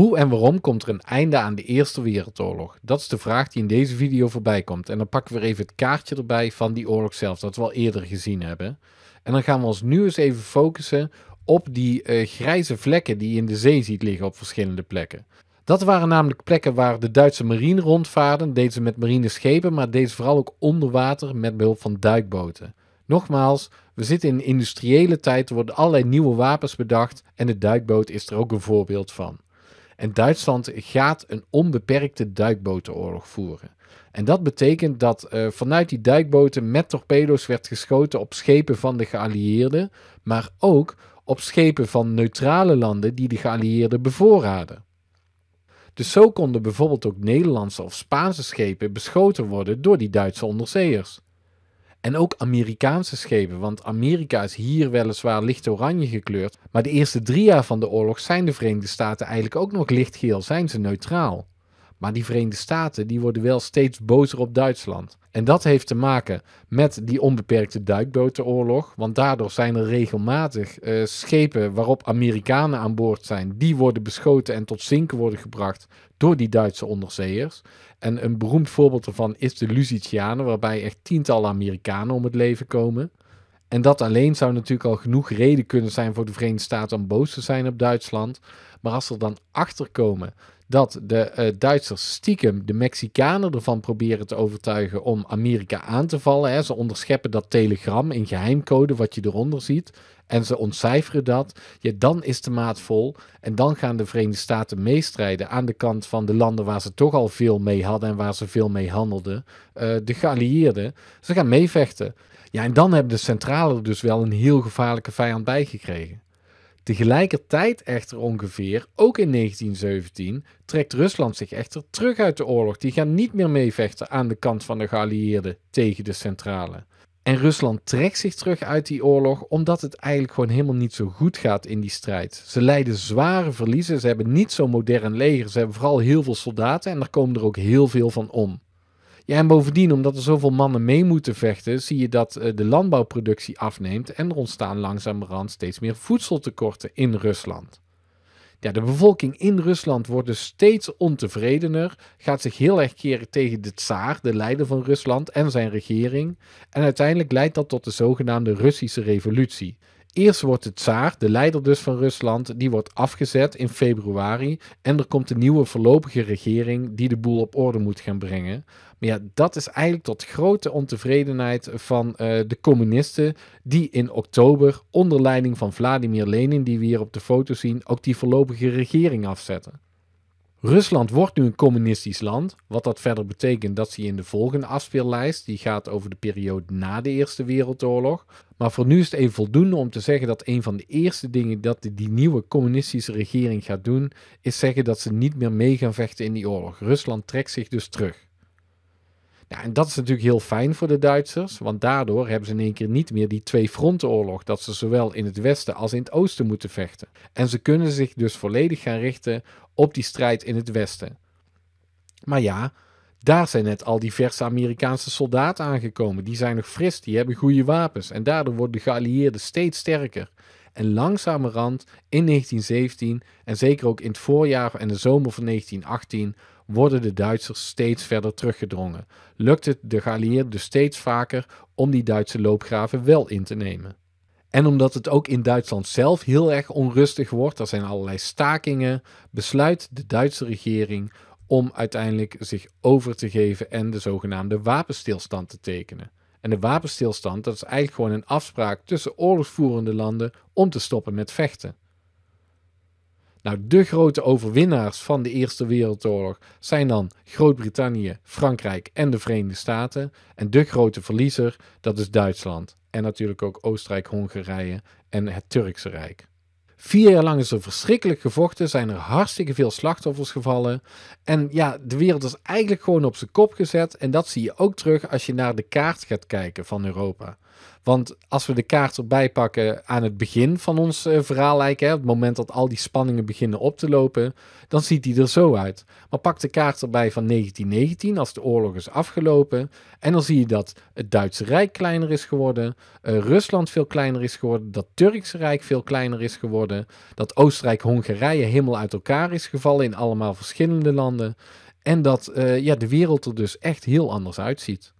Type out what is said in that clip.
Hoe en waarom komt er een einde aan de Eerste Wereldoorlog? Dat is de vraag die in deze video voorbij komt. En dan pakken we even het kaartje erbij van die oorlog zelf, dat we al eerder gezien hebben. En dan gaan we ons nu eens even focussen op die eh, grijze vlekken die je in de zee ziet liggen op verschillende plekken. Dat waren namelijk plekken waar de Duitse marine rondvaarden, deed ze met schepen, maar deed ze vooral ook onder water met behulp van duikboten. Nogmaals, we zitten in industriële tijd, er worden allerlei nieuwe wapens bedacht en de duikboot is er ook een voorbeeld van. En Duitsland gaat een onbeperkte duikbotenoorlog voeren. En dat betekent dat eh, vanuit die duikboten met torpedo's werd geschoten op schepen van de geallieerden, maar ook op schepen van neutrale landen die de geallieerden bevoorraden. Dus zo konden bijvoorbeeld ook Nederlandse of Spaanse schepen beschoten worden door die Duitse onderzeeërs. En ook Amerikaanse schepen, want Amerika is hier weliswaar licht oranje gekleurd, maar de eerste drie jaar van de oorlog zijn de Verenigde Staten eigenlijk ook nog lichtgeel, zijn ze neutraal. Maar die Verenigde Staten die worden wel steeds bozer op Duitsland. En dat heeft te maken met die onbeperkte duikbotenoorlog. Want daardoor zijn er regelmatig eh, schepen waarop Amerikanen aan boord zijn. Die worden beschoten en tot zinken worden gebracht door die Duitse onderzeeërs. En een beroemd voorbeeld daarvan is de Lusitianen, waarbij echt tientallen Amerikanen om het leven komen. En dat alleen zou natuurlijk al genoeg reden kunnen zijn voor de Verenigde Staten om boos te zijn op Duitsland. Maar als er dan achter komen dat de eh, Duitsers stiekem de Mexicanen ervan proberen te overtuigen om Amerika aan te vallen. Hè. Ze onderscheppen dat telegram in geheimcode wat je eronder ziet. En ze ontcijferen dat. Ja, dan is de maat vol. En dan gaan de Verenigde Staten meestrijden aan de kant van de landen waar ze toch al veel mee hadden en waar ze veel mee handelden. Eh, de geallieerden. Ze gaan meevechten. Ja, en dan hebben de centralen dus wel een heel gevaarlijke vijand bijgekregen. Tegelijkertijd echter ongeveer, ook in 1917, trekt Rusland zich echter terug uit de oorlog. Die gaan niet meer meevechten aan de kant van de geallieerden tegen de centrale. En Rusland trekt zich terug uit die oorlog omdat het eigenlijk gewoon helemaal niet zo goed gaat in die strijd. Ze lijden zware verliezen, ze hebben niet zo'n modern leger, ze hebben vooral heel veel soldaten en er komen er ook heel veel van om. Ja, en bovendien, omdat er zoveel mannen mee moeten vechten, zie je dat eh, de landbouwproductie afneemt en er ontstaan langzamerhand steeds meer voedseltekorten in Rusland. Ja, de bevolking in Rusland wordt dus steeds ontevredener, gaat zich heel erg keren tegen de tsaar, de leider van Rusland en zijn regering. En uiteindelijk leidt dat tot de zogenaamde Russische revolutie. Eerst wordt de tsaar, de leider dus van Rusland, die wordt afgezet in februari. En er komt een nieuwe voorlopige regering die de boel op orde moet gaan brengen. Maar ja, dat is eigenlijk tot grote ontevredenheid van eh, de communisten, die in oktober onder leiding van Vladimir Lenin, die we hier op de foto zien, ook die voorlopige regering afzetten. Rusland wordt nu een communistisch land, wat dat verder betekent dat ze in de volgende afspeellijst, die gaat over de periode na de Eerste Wereldoorlog. Maar voor nu is het even voldoende om te zeggen dat een van de eerste dingen dat die nieuwe communistische regering gaat doen, is zeggen dat ze niet meer mee gaan vechten in die oorlog. Rusland trekt zich dus terug. Ja, en dat is natuurlijk heel fijn voor de Duitsers, want daardoor hebben ze in één keer niet meer die twee frontoorlog dat ze zowel in het westen als in het oosten moeten vechten. En ze kunnen zich dus volledig gaan richten op die strijd in het westen. Maar ja, daar zijn net al die verse Amerikaanse soldaten aangekomen. Die zijn nog fris, die hebben goede wapens. En daardoor worden de geallieerden steeds sterker. En langzamerhand in 1917 en zeker ook in het voorjaar en de zomer van 1918 worden de Duitsers steeds verder teruggedrongen. Lukt het de geallieerden dus steeds vaker om die Duitse loopgraven wel in te nemen. En omdat het ook in Duitsland zelf heel erg onrustig wordt, er zijn allerlei stakingen, besluit de Duitse regering om uiteindelijk zich over te geven en de zogenaamde wapenstilstand te tekenen. En de wapenstilstand, dat is eigenlijk gewoon een afspraak tussen oorlogsvoerende landen om te stoppen met vechten. Nou, de grote overwinnaars van de Eerste Wereldoorlog zijn dan Groot-Brittannië, Frankrijk en de Verenigde Staten. En de grote verliezer, dat is Duitsland. En natuurlijk ook Oostenrijk, Hongarije en het Turkse Rijk. Vier jaar lang is er verschrikkelijk gevochten, zijn er hartstikke veel slachtoffers gevallen. En ja, de wereld is eigenlijk gewoon op zijn kop gezet. En dat zie je ook terug als je naar de kaart gaat kijken van Europa. Want als we de kaart erbij pakken aan het begin van ons eh, verhaal, lijken, hè, het moment dat al die spanningen beginnen op te lopen, dan ziet die er zo uit. Maar pak de kaart erbij van 1919, als de oorlog is afgelopen, en dan zie je dat het Duitse Rijk kleiner is geworden, eh, Rusland veel kleiner is geworden, dat Turkse Rijk veel kleiner is geworden, dat Oostenrijk-Hongarije helemaal uit elkaar is gevallen in allemaal verschillende landen. En dat eh, ja, de wereld er dus echt heel anders uitziet.